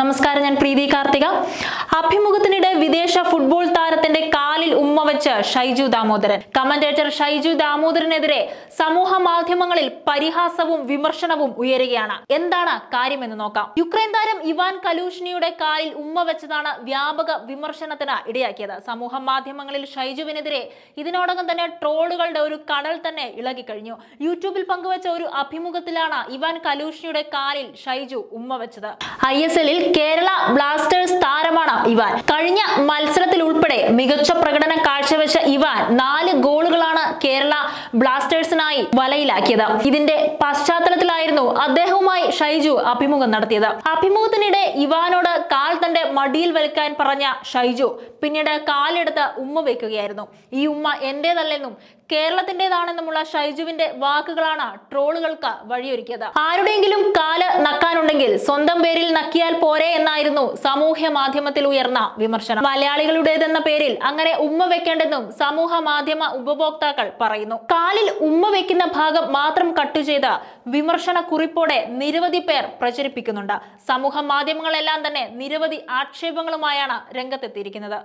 നമസ്കാരം ഞാൻ പ്രീതി കാർത്തിക അഭിമുഖത്തിനിടെ വിദേശ ഫുട്ബോൾ താരത്തിന്റെ തോളിൽ ഉമ്മ വെച്ച് ഷൈജു ദാമോദരൻ കമന്റേറ്റർ ഷൈജു ദാമോദരനെതിരെ സമൂഹ മാധ്യമങ്ങളിൽ പരിഹാസവും വിമർശനവും ഉയരുകയാണ് എന്താണ് കാര്യമെന്ന് നോക്കാം യുക്രൈൻ താരം ഇവാൻ കലൂഷ്ണിയുടെ കാലിൽ ഉമ്മ വെച്ചതാണ് വ്യാപക വിമർശനത്തിന് ഇടയാക്കിയത് സമൂഹ മാധ്യമങ്ങളിൽ ഷൈജുവിനെതിരെ ഇതിനോടകം തന്നെ ട്രോളുകളുടെ ഒരു കടൽ തന്നെ ഇളകിക്കഴിഞ്ഞു യൂട്യൂബിൽ പങ്കുവച്ച ഒരു അഭിമുഖത്തിലാണ് ഇവാൻ കലൂഷ്ണിയുടെ കാലിൽ ഷൈജു ഉമ്മ വെച്ചത് ഐ കേരള ബ്ലാസ്റ്റേഴ്സ് ഇവാൻ കഴിഞ്ഞ മത്സരത്തിൽ ഉൾപ്പെടെ മികച്ച പ്രകടനം കാഴ്ചവെച്ച ഇവാൻ നാല് ഗോളുകളാണ് കേരള ബ്ലാസ്റ്റേഴ്സിനായി വലയിലാക്കിയത് ഇതിന്റെ പശ്ചാത്തലത്തിലായിരുന്നു അദ്ദേഹവുമായി ഷൈജു അഭിമുഖം നടത്തിയത് അഭിമുഖത്തിനിടെ ഇവാനോട് കാൽ തന്റെ മടിയിൽ വലിക്കാൻ പറഞ്ഞ ഷൈജു പിന്നീട് കാലെടുത്ത് ഉമ്മ വയ്ക്കുകയായിരുന്നു ഈ ഉമ്മ എന്റേതല്ലെന്നും കേരളത്തിൻ്റെതാണെന്നുമുള്ള ഷൈജുവിന്റെ വാക്കുകളാണ് ട്രോളുകൾക്ക് വഴിയൊരുക്കിയത് ആരുടെയെങ്കിലും കാല് നക്കാനുണ്ടെങ്കിൽ സ്വന്തം പേരിൽ നക്കിയാൽ പോരെ എന്നായിരുന്നു സാമൂഹ്യ മാധ്യമത്തിൽ ഉയർന്ന വിമർശനം മലയാളികളുടേതെന്ന പേരിൽ അങ്ങനെ ഉമ്മ വെക്കേണ്ടെന്നും സമൂഹ മാധ്യമ ഉപഭോക്താക്കൾ പറയുന്നു കാലിൽ ഉമ്മ വെക്കുന്ന ഭാഗം മാത്രം കട്ട് ചെയ്ത് വിമർശന കുറിപ്പോടെ നിരവധി പേർ പ്രചരിപ്പിക്കുന്നുണ്ട് സമൂഹ മാധ്യമങ്ങളെല്ലാം തന്നെ നിരവധി ആ ആക്ഷേപങ്ങളുമായാണ് രംഗത്തെത്തിയിരിക്കുന്നത്